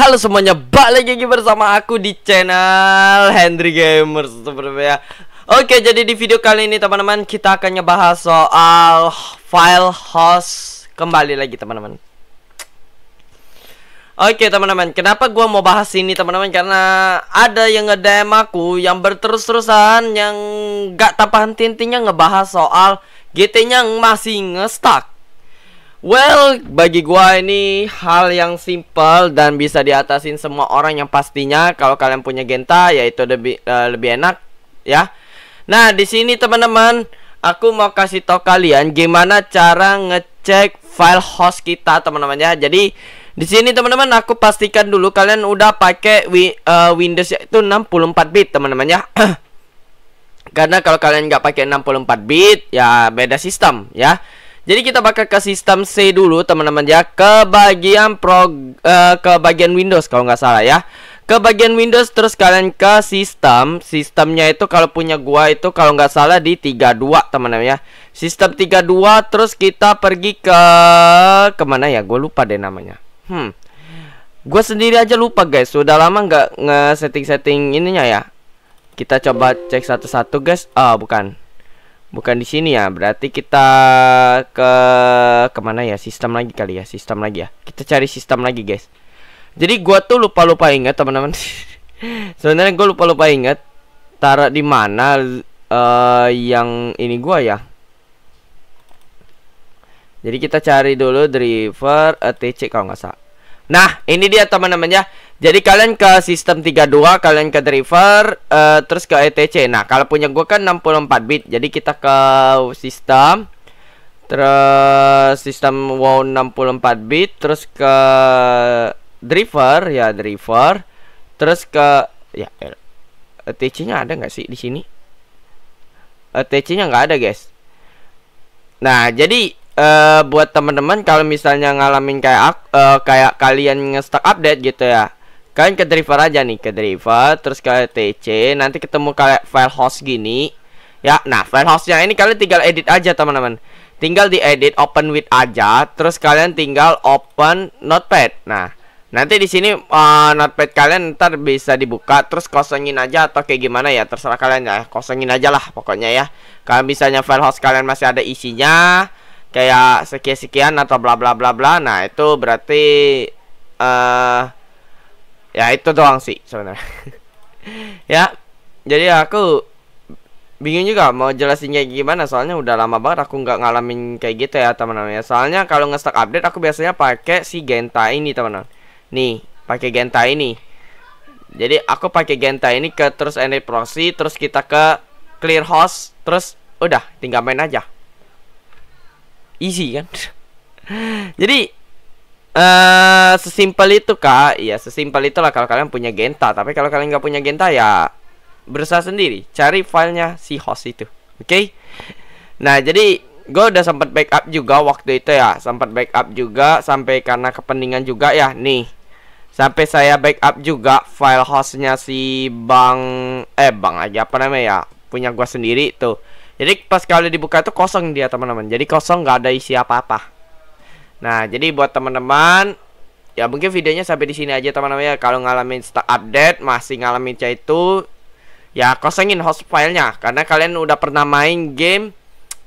Halo semuanya, balik lagi bersama aku di channel Hendry Gamers seperti ya. Oke, jadi di video kali ini teman-teman kita akan ngebahas soal file host kembali lagi teman-teman. Oke teman-teman, kenapa gue mau bahas ini teman-teman? Karena ada yang ngedem aku yang berterus-terusan yang gak tanpa henti-hentinya ngebahas soal GT-nya masih ngestak Well, bagi gua ini hal yang simple dan bisa diatasin semua orang yang pastinya kalau kalian punya genta yaitu lebih uh, lebih enak ya. Nah, di sini teman-teman, aku mau kasih tau kalian gimana cara ngecek file host kita, teman-teman ya. Jadi, di sini teman-teman aku pastikan dulu kalian udah pakai wi uh, Windows yaitu 64 bit, teman-teman ya. Karena kalau kalian nggak pakai 64 bit, ya beda sistem ya. Jadi kita bakal ke sistem C dulu teman-teman ya ke bagian pro uh, eh, ke bagian Windows kalau nggak salah ya. Ke bagian Windows terus kalian ke sistem. Sistemnya itu kalau punya gua itu kalau nggak salah di 32 teman-teman ya. Sistem 32 terus kita pergi ke kemana ya? Gue lupa deh namanya. Hmm. Gue sendiri aja lupa guys. Sudah lama nggak nge-setting-setting ininya ya. Kita coba cek satu-satu guys. Ah, bukan. Bukan di sini ya, berarti kita ke kemana ya? Sistem lagi kali ya, sistem lagi ya. Kita cari sistem lagi guys. Jadi gua tuh lupa-lupa ingat teman-teman. Sebenarnya gue lupa-lupa ingat taruh di mana uh, yang ini gua ya. Jadi kita cari dulu driver ATC eh, kalau nggak salah. Nah, ini dia teman-teman ya. Jadi kalian ke sistem 32, kalian ke driver, uh, terus ke ETC. Nah, kalau punya gue kan 64 bit. Jadi kita ke sistem terus sistem wow 64 bit, terus ke driver ya driver, terus ke ya ETC-nya ada nggak sih di sini? ETC-nya nggak ada, guys. Nah, jadi uh, buat teman-teman kalau misalnya ngalamin kayak uh, kayak kalian nge-stuck update gitu ya kalian ke driver aja nih ke driver terus ke tc nanti ketemu kayak file host gini ya nah file hostnya ini kalian tinggal edit aja teman-teman tinggal di edit open with aja terus kalian tinggal open notepad nah Nanti di sini uh, notepad kalian ntar bisa dibuka terus kosongin aja atau kayak gimana ya terserah kalian ya kosongin aja lah pokoknya ya. Kalian misalnya file host kalian masih ada isinya kayak sekian sekian atau bla bla bla bla. Nah itu berarti uh, ya itu doang sih sebenarnya ya jadi aku bingung juga mau jelasin kayak gimana soalnya udah lama banget aku nggak ngalamin kayak gitu ya teman-teman ya soalnya kalau ngestak update aku biasanya pakai si genta ini teman-teman nih pakai genta ini jadi aku pakai genta ini ke terus any proxy terus kita ke clear host terus udah tinggal main aja easy kan jadi uh, sesimpel itu kak ya sesimpel itulah kalau kalian punya genta tapi kalau kalian nggak punya genta ya berusaha sendiri cari filenya si host itu oke okay? nah jadi gue udah sempat backup juga waktu itu ya sempat backup juga sampai karena kepentingan juga ya nih sampai saya backup juga file hostnya si bang eh bang aja apa namanya ya punya gue sendiri tuh jadi pas kali dibuka itu kosong dia teman-teman jadi kosong nggak ada isi apa-apa Nah, jadi buat teman-teman ya mungkin videonya sampai di sini aja teman-teman ya. Kalau ngalamin stuck update masih ngalamin cah itu ya kosongin host filenya karena kalian udah pernah main game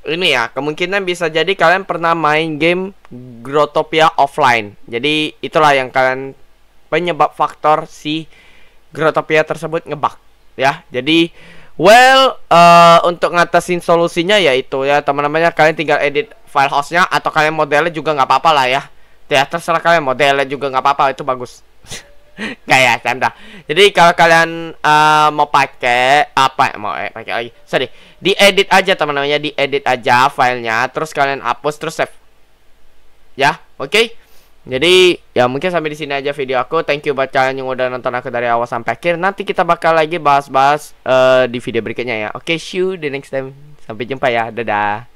ini ya kemungkinan bisa jadi kalian pernah main game Grotopia offline jadi itulah yang kalian penyebab faktor si Grotopia tersebut ngebug ya jadi well uh, untuk ngatasin solusinya yaitu ya teman teman ya kalian tinggal edit file hostnya atau kalian modelnya juga nggak apa-apa lah ya ya terserah kalian modelnya juga nggak apa-apa itu bagus nggak ya canda jadi kalau kalian uh, mau pakai apa ya? mau eh, pakai lagi sorry edit aja teman ya, di edit aja filenya terus kalian hapus terus save ya oke okay? Jadi ya mungkin sampai di sini aja video aku. Thank you buat kalian yang udah nonton aku dari awal sampai akhir. Nanti kita bakal lagi bahas-bahas uh, di video berikutnya ya. Oke, okay, see you the next time. Sampai jumpa ya. Dadah.